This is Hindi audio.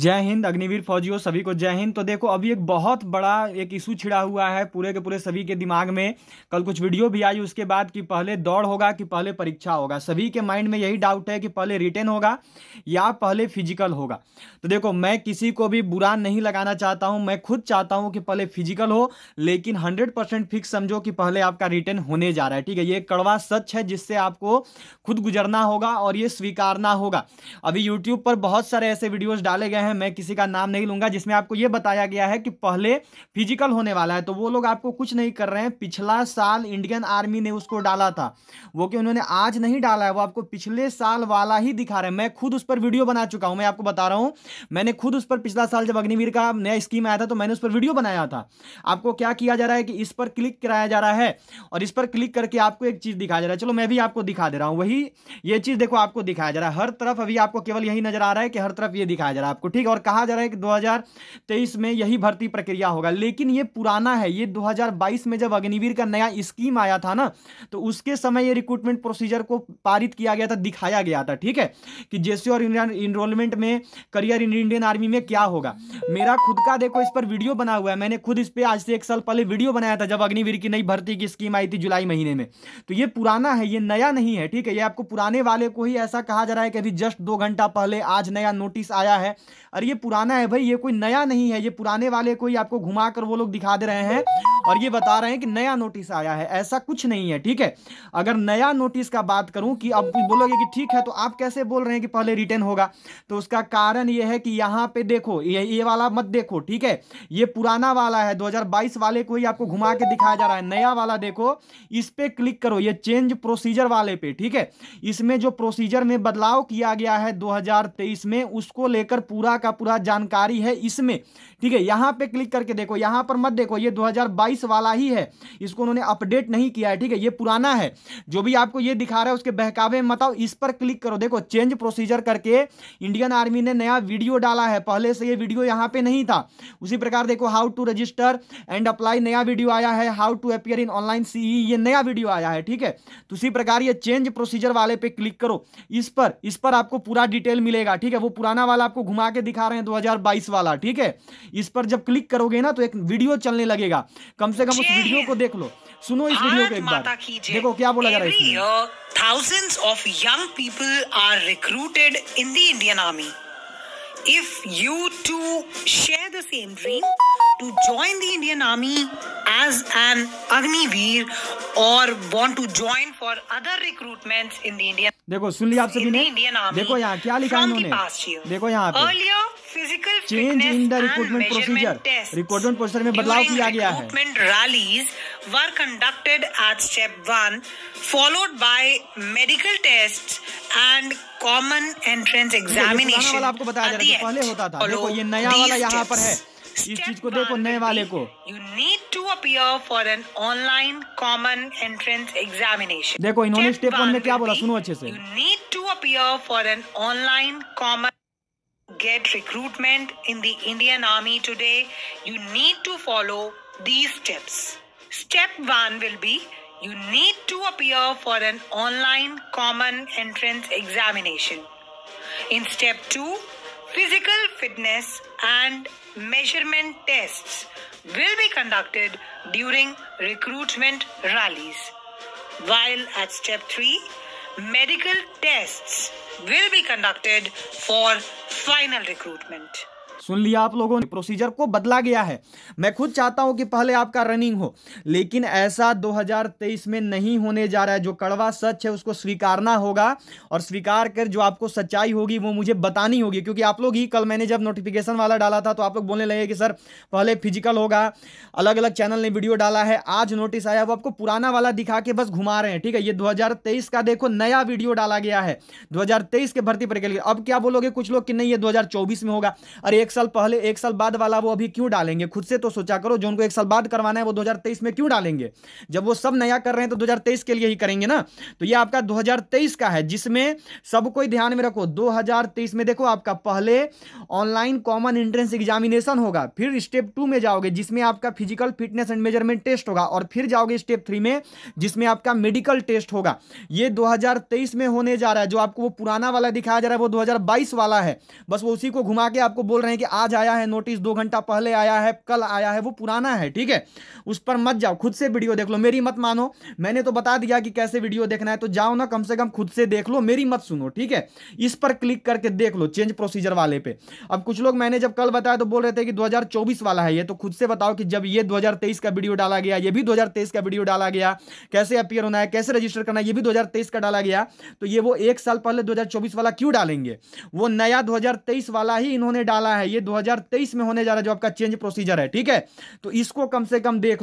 जय हिंद अग्निवीर फौजियों सभी को जय हिंद तो देखो अभी एक बहुत बड़ा एक इशू छिड़ा हुआ है पूरे के पूरे सभी के दिमाग में कल कुछ वीडियो भी आई उसके बाद कि पहले दौड़ होगा कि पहले परीक्षा होगा सभी के माइंड में यही डाउट है कि पहले रिटर्न होगा या पहले फिजिकल होगा तो देखो मैं किसी को भी बुरा नहीं लगाना चाहता हूँ मैं खुद चाहता हूँ कि पहले फिजिकल हो लेकिन हंड्रेड फिक्स समझो कि पहले आपका रिटर्न होने जा रहा है ठीक है ये कड़वा सच है जिससे आपको खुद गुजरना होगा और ये स्वीकारना होगा अभी यूट्यूब पर बहुत सारे ऐसे वीडियोज़ डाले गए हैं मैं किसी का नाम नहीं लूंगा जिसमें आपको ये बताया गया है कि पहले फिजिकल होने वाला है तो वो लोग आपको कुछ नहीं कर रहे हैं पिछला साल इंडियन आर्मी ने उसको डाला था वो कि उन्होंने आज नहीं डाला है वो आपको पिछले साल वाला ही दिखा रहे हैं मैं खुद उस पर वीडियो बना चुका हूँ मैं आपको बता रहा हूँ मैंने खुद उस पर पिछला साल जब अग्निवीर का नया स्कीम आया था तो मैंने उस पर वीडियो बनाया था आपको क्या किया जा रहा है कि इस पर क्लिक कराया जा रहा है और इस पर क्लिक करके आपको एक चीज़ दिखाया जा रहा है चलो मैं भी आपको दिखा दे रहा हूँ वही ये चीज़ देखो आपको दिखाया जा रहा है हर तरफ अभी आपको केवल यही नजर आ रहा है कि हर तरफ ये दिखाया जा रहा है आपको ठीक और कहा जा रहा है कि 2023 में यही भर्ती प्रक्रिया होगा लेकिन ये पुराना है ये 2022 में जब अग्निवीर का नया स्कीम आया था ना तो उसके समय ये रिक्रूटमेंट प्रोसीजर को पारित किया गया था दिखाया गया था ठीक है कि जेसी और इनरोलमेंट में करियर इन इंडियन आर्मी में क्या होगा मेरा खुद का देखो इस पर वीडियो बना हुआ है मैंने खुद इस पर आज से एक साल पहले वीडियो बनाया था जब अग्निवीर की नई भर्ती की स्कीम आई थी जुलाई महीने में तो ये पुराना है ये नया नहीं है ठीक है ये आपको पुराने वाले को ही ऐसा कहा जा रहा है कि अभी जस्ट दो घंटा पहले आज नया नोटिस आया है अरे ये पुराना है भाई ये कोई नया नहीं है ये पुराने वाले कोई आपको घुमा कर वो लोग दिखा दे रहे हैं और ये बता रहे हैं कि नया नोटिस आया है ऐसा कुछ नहीं है ठीक है अगर नया नोटिस का बात करूं कि अब बोलोगे कि ठीक है तो आप कैसे बोल रहे हैं कि पहले रिटर्न होगा तो उसका कारण ये है कि यहाँ पे देखो ये ये वाला मत देखो ठीक है ये पुराना वाला है दो वाले को ही आपको घुमा के दिखाया जा रहा है नया वाला देखो इस पर क्लिक करो ये चेंज प्रोसीजर वाले पे ठीक है इसमें जो प्रोसीजर में बदलाव किया गया है दो में उसको लेकर पूरा का पूरा जानकारी है इसमें ठीक है यहाँ पे क्लिक करके देखो यहाँ पर मत देखो ये 2022 बाईस वाला ही है इसको उन्होंने अपडेट नहीं किया है ठीक है ये पुराना है जो भी आपको ये दिखा रहा है उसके बहकावे में बताओ इस पर क्लिक करो देखो चेंज प्रोसीजर करके इंडियन आर्मी ने नया वीडियो डाला है पहले से ये वीडियो यहाँ पे नहीं था उसी प्रकार देखो how to register and apply नया वीडियो आया है how to appear in online C ये नया वीडियो आया है ठीक है तो उसी प्रकार ये चेंज प्रोसीजर वाले पे क्लिक करो इस पर इस पर आपको पूरा डिटेल मिलेगा ठीक है वो पुराना वाला आपको घुमा के दिखा रहे हैं 2022 वाला ठीक है इस पर जब क्लिक करोगे ना तो एक वीडियो चलने लगेगा कम से कम उस वीडियो को देख लो सुनो इस वीडियो को एक बार देखो क्या बोला जा रहा है इसमें thousands of young people are recruited in the Indian Army. If you too share the same dream to join the Indian Army, as an Agniveer or want to join for other recruitments in the Indian देखो सुन लिया आप सभी ने देखो यहाँ क्या लिखा इन्होंने देखो यहाँ physical change in the recruitment procedure recruitment procedure में बदलाव किया गया है rallies were conducted at step one followed by medical test and common entrance examination आपको बताया जा रहा है पहले होता था देखो ये नया वाला यहाँ पर है You need to appear for an online common entrance examination. Appear for an online common entrance examination देखो इन्होंने स्टेप वन में क्या बोला सुनो अच्छे से you need to appear for an online common get recruitment in the Indian Army today, you need to follow these steps. Step 1 will be you need to appear for an online common entrance examination. In step 2, physical fitness and measurement tests will be conducted during recruitment rallies. While at step 3, medical tests will be conducted for final recruitment. सुन लिया आप लोगों ने प्रोसीजर को बदला गया है मैं खुद चाहता हूं कि पहले आपका रनिंग हो लेकिन ऐसा 2023 में नहीं होने जा रहा है जो कड़वा सच है उसको स्वीकारना होगा और स्वीकार कर जो आपको सच्चाई होगी वो मुझे बतानी होगी क्योंकि आप लोग ही कल मैंने जब नोटिफिकेशन वाला डाला था तो आप लोग बोलने लगे कि सर पहले फिजिकल होगा अलग अलग चैनल ने वीडियो डाला है आज नोटिस आया वो आपको पुराना वाला दिखा के बस घुमा रहे हैं ठीक है ये दो का देखो नया वीडियो डाला गया है दो के भर्ती प्रक्रिया अब क्या बोलोगे कुछ लोग कि नहीं ये दो में होगा अरे एक साल पहले एक साल बाद वाला वो अभी क्यों डालेंगे खुद से तो सोचा करो जो उनको एक साल बाद करवाना है वो 2023 में क्यों डालेंगे जब वो सब नया कर रहे हैं तो 2023 के लिए ही करेंगे ना तो ये आपका 2023 का है जिसमें सब कोई ध्यान में रखो 2023 में देखो आपका पहले ऑनलाइन कॉमन एंट्रेंस एग्जामिनेशन होगा फिर स्टेप टू में जाओगे जिसमें आपका physical fitness and measurement test होगा और फिर जाओगे स्टेप थ्री में जिसमें आपका मेडिकल टेस्ट होगा ये दो में होने जा रहा है जो आपको वो पुराना वाला दिखाया जा रहा है वो दो वाला है बस वो उसी को घुमा के आपको बोल रहे हैं कि आज आया है नोटिस दो घंटा पहले आया है कल आया है वो पुराना है ठीक है उस पर मत जाओ खुद से वीडियो देख लो मेरी मत मानो मैंने तो बता दिया कि कैसे वीडियो देखना है तो जाओ ना कम से कम खुद से देख लो मेरी मत सुनो ठीक है इस पर क्लिक करके देख लो चेंज प्रोसीजर वाले पे अब कुछ लोग मैंने जब कल बताया तो बोल रहे थे कि दो वाला है ये तो खुद से बताओ कि जब ये दो का वीडियो डाला गया ये भी दो का वीडियो डाला गया कैसे अपियर होना है कैसे रजिस्टर करना है ये भी दो का डाला गया तो ये वो एक साल पहले दो वाला क्यों डालेंगे वो नया दो वाला ही इन्होंने डाला है ये 2023 में होने जा रहा है जो आपका चेंज प्रोसीजर है ठीक है तो इसको कम से कम देख